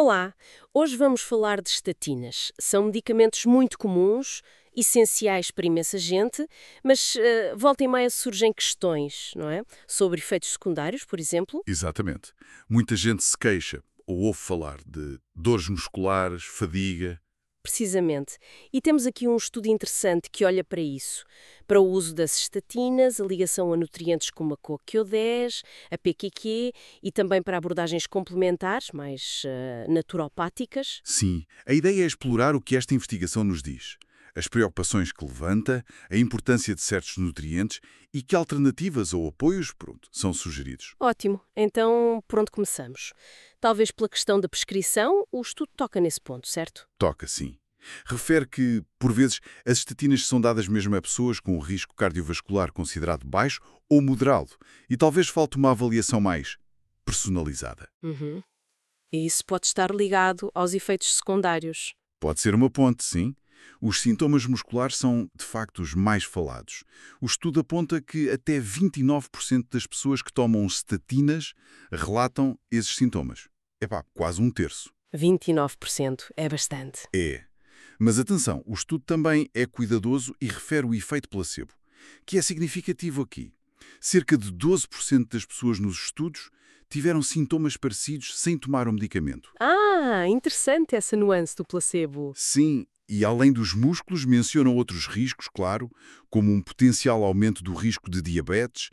Olá! Hoje vamos falar de estatinas. São medicamentos muito comuns, essenciais para imensa gente, mas uh, volta e meia surgem questões, não é? Sobre efeitos secundários, por exemplo. Exatamente. Muita gente se queixa ou ouve falar de dores musculares, fadiga, precisamente. E temos aqui um estudo interessante que olha para isso, para o uso das estatinas, a ligação a nutrientes como a CoQ10, a PQQ e também para abordagens complementares, mais uh, naturopáticas. Sim, a ideia é explorar o que esta investigação nos diz as preocupações que levanta, a importância de certos nutrientes e que alternativas ou apoios pronto, são sugeridos. Ótimo. Então, por onde começamos? Talvez pela questão da prescrição, o estudo toca nesse ponto, certo? Toca, sim. Refere que, por vezes, as estatinas são dadas mesmo a pessoas com o risco cardiovascular considerado baixo ou moderado, e talvez falte uma avaliação mais personalizada. Uhum. E isso pode estar ligado aos efeitos secundários. Pode ser uma ponte, sim. Os sintomas musculares são, de facto, os mais falados. O estudo aponta que até 29% das pessoas que tomam estatinas relatam esses sintomas. É pá, quase um terço. 29% é bastante. É. Mas atenção, o estudo também é cuidadoso e refere o efeito placebo, que é significativo aqui. Cerca de 12% das pessoas nos estudos tiveram sintomas parecidos sem tomar o medicamento. Ah, interessante essa nuance do placebo. Sim, e além dos músculos mencionam outros riscos, claro, como um potencial aumento do risco de diabetes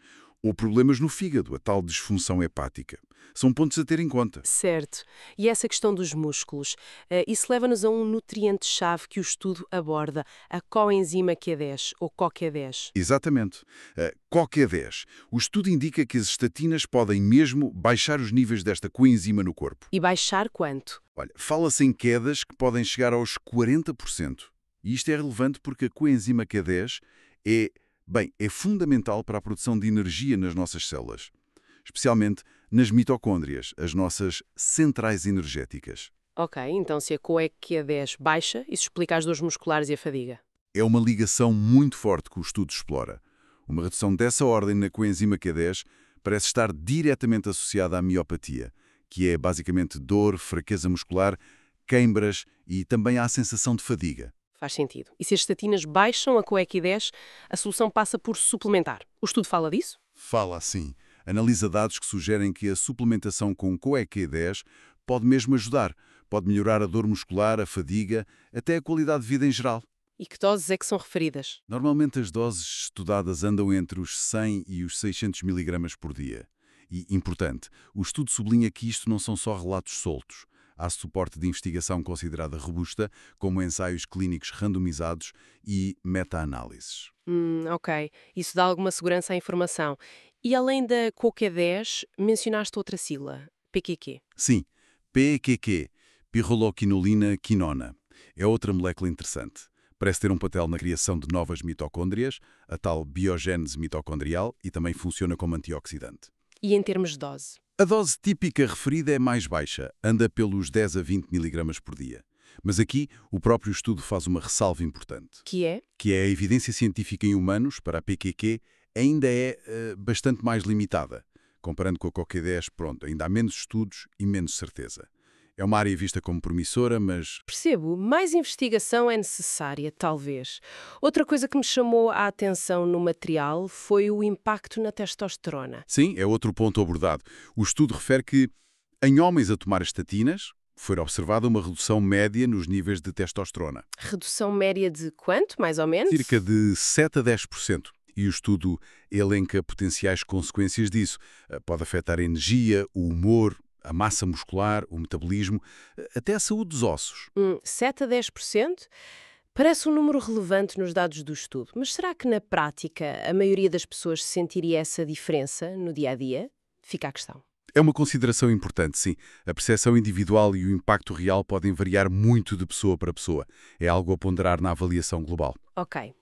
ou problemas no fígado, a tal disfunção hepática. São pontos a ter em conta. Certo. E essa questão dos músculos, eh, isso leva-nos a um nutriente-chave que o estudo aborda, a coenzima Q10, ou CoQ10. Exatamente. A CoQ10. O estudo indica que as estatinas podem mesmo baixar os níveis desta coenzima no corpo. E baixar quanto? Olha, fala-se em quedas que podem chegar aos 40%. E isto é relevante porque a coenzima Q10 é Bem, é fundamental para a produção de energia nas nossas células, especialmente nas mitocôndrias, as nossas centrais energéticas. Ok, então se a q 10 baixa, isso explica as dores musculares e a fadiga. É uma ligação muito forte que o estudo explora. Uma redução dessa ordem na coenzima Q10 parece estar diretamente associada à miopatia, que é basicamente dor, fraqueza muscular, queimbras e também à sensação de fadiga. Faz sentido. E se as estatinas baixam a CoEQ10, a solução passa por suplementar. O estudo fala disso? Fala, sim. Analisa dados que sugerem que a suplementação com CoEQ10 pode mesmo ajudar. Pode melhorar a dor muscular, a fadiga, até a qualidade de vida em geral. E que doses é que são referidas? Normalmente as doses estudadas andam entre os 100 e os 600 miligramas por dia. E, importante, o estudo sublinha que isto não são só relatos soltos. Há suporte de investigação considerada robusta, como ensaios clínicos randomizados e meta-análises. Hum, ok. Isso dá alguma segurança à informação. E além da CoQ10, mencionaste outra sigla, PQQ. Sim, PQQ, pirroloquinolina quinona. É outra molécula interessante. Parece ter um papel na criação de novas mitocôndrias, a tal biogênese mitocondrial, e também funciona como antioxidante. E em termos de dose? A dose típica referida é mais baixa, anda pelos 10 a 20 miligramas por dia. Mas aqui o próprio estudo faz uma ressalva importante. Que é? Que é a evidência científica em humanos para a PQQ ainda é uh, bastante mais limitada. Comparando com a CoQ10, pronto, ainda há menos estudos e menos certeza. É uma área vista como promissora, mas. Percebo, mais investigação é necessária, talvez. Outra coisa que me chamou a atenção no material foi o impacto na testosterona. Sim, é outro ponto abordado. O estudo refere que, em homens a tomar estatinas, foi observada uma redução média nos níveis de testosterona. Redução média de quanto, mais ou menos? Cerca de 7 a 10%. E o estudo elenca potenciais consequências disso. Eh, pode afetar a energia, o humor, a massa muscular, o metabolismo, até a saúde dos ossos. Hum, 7 a 10%. Parece um número relevante nos dados do estudo, mas será que na prática a maioria das pessoas sentiria essa diferença no dia a dia? Fica a questão. É uma consideração importante, sim. A percepção individual e o impacto real podem variar muito de pessoa para pessoa. É algo a ponderar na avaliação global. Ok.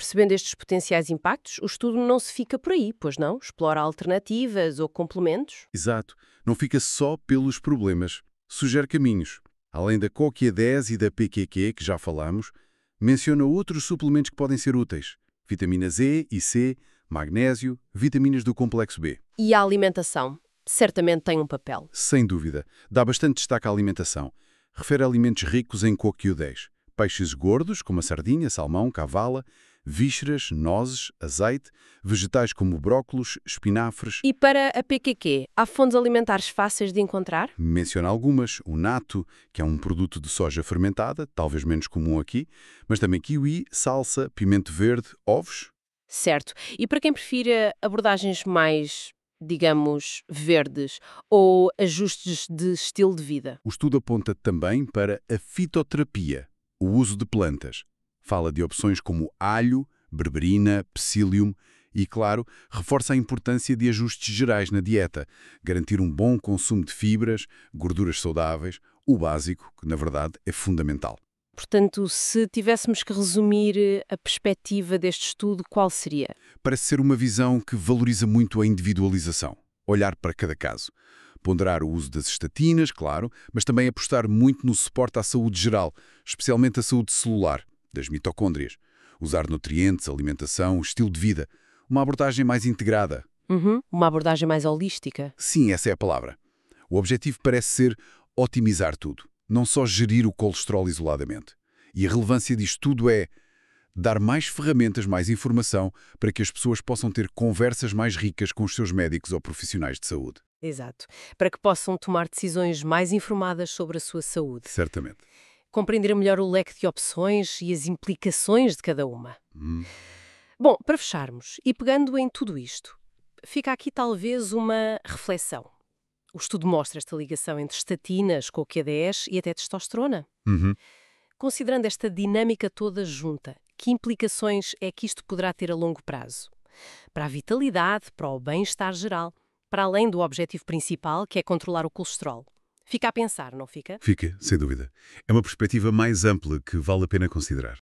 Percebendo estes potenciais impactos, o estudo não se fica por aí, pois não? Explora alternativas ou complementos? Exato. Não fica só pelos problemas. Sugere caminhos. Além da COQUIA 10 e da PQQ, que já falamos, menciona outros suplementos que podem ser úteis. Vitaminas E e C, magnésio, vitaminas do complexo B. E a alimentação? Certamente tem um papel. Sem dúvida. Dá bastante destaque à alimentação. Refere a alimentos ricos em CoQ10. Peixes gordos, como a sardinha, salmão, cavala, vísceras, nozes, azeite, vegetais como brócolos, espinafres... E para a PQQ, há fontes alimentares fáceis de encontrar? Menciona algumas. O nato, que é um produto de soja fermentada, talvez menos comum aqui, mas também kiwi, salsa, pimento verde, ovos. Certo. E para quem prefira abordagens mais digamos, verdes ou ajustes de estilo de vida. O estudo aponta também para a fitoterapia, o uso de plantas, Fala de opções como alho, berberina, psyllium e, claro, reforça a importância de ajustes gerais na dieta, garantir um bom consumo de fibras, gorduras saudáveis, o básico, que na verdade é fundamental. Portanto, se tivéssemos que resumir eh, a perspectiva deste estudo, qual seria? Parece ser uma visão que valoriza muito a individualização, olhar para cada caso. Ponderar o uso das estatinas, claro, mas também apostar muito no suporte à saúde geral, especialmente à saúde celular das mitocôndrias. Usar nutrientes, alimentação, estilo de vida. Uma abordagem mais integrada. Uhum, uma abordagem mais holística. Sim, essa é a palavra. O objetivo parece ser otimizar tudo, não só gerir o colesterol isoladamente. E a relevância disto tudo é dar mais ferramentas, mais informação, para que as pessoas possam ter conversas mais ricas com os seus médicos ou profissionais de saúde. Exato. Para que possam tomar decisões mais informadas sobre a sua saúde. Certamente compreender melhor o leque de opções e as implicações de cada uma. Hum. Bom, para fecharmos, e pegando em tudo isto, fica aqui talvez uma reflexão. O estudo mostra esta ligação entre estatinas com o Q10 e até testosterona. Uhum. Considerando esta dinâmica toda junta, que implicações é que isto poderá ter a longo prazo? Para a vitalidade, para o bem-estar geral, para além do objetivo principal, que é controlar o colesterol. Fica a pensar, não fica? Fica, sem dúvida. É uma perspectiva mais ampla que vale a pena considerar.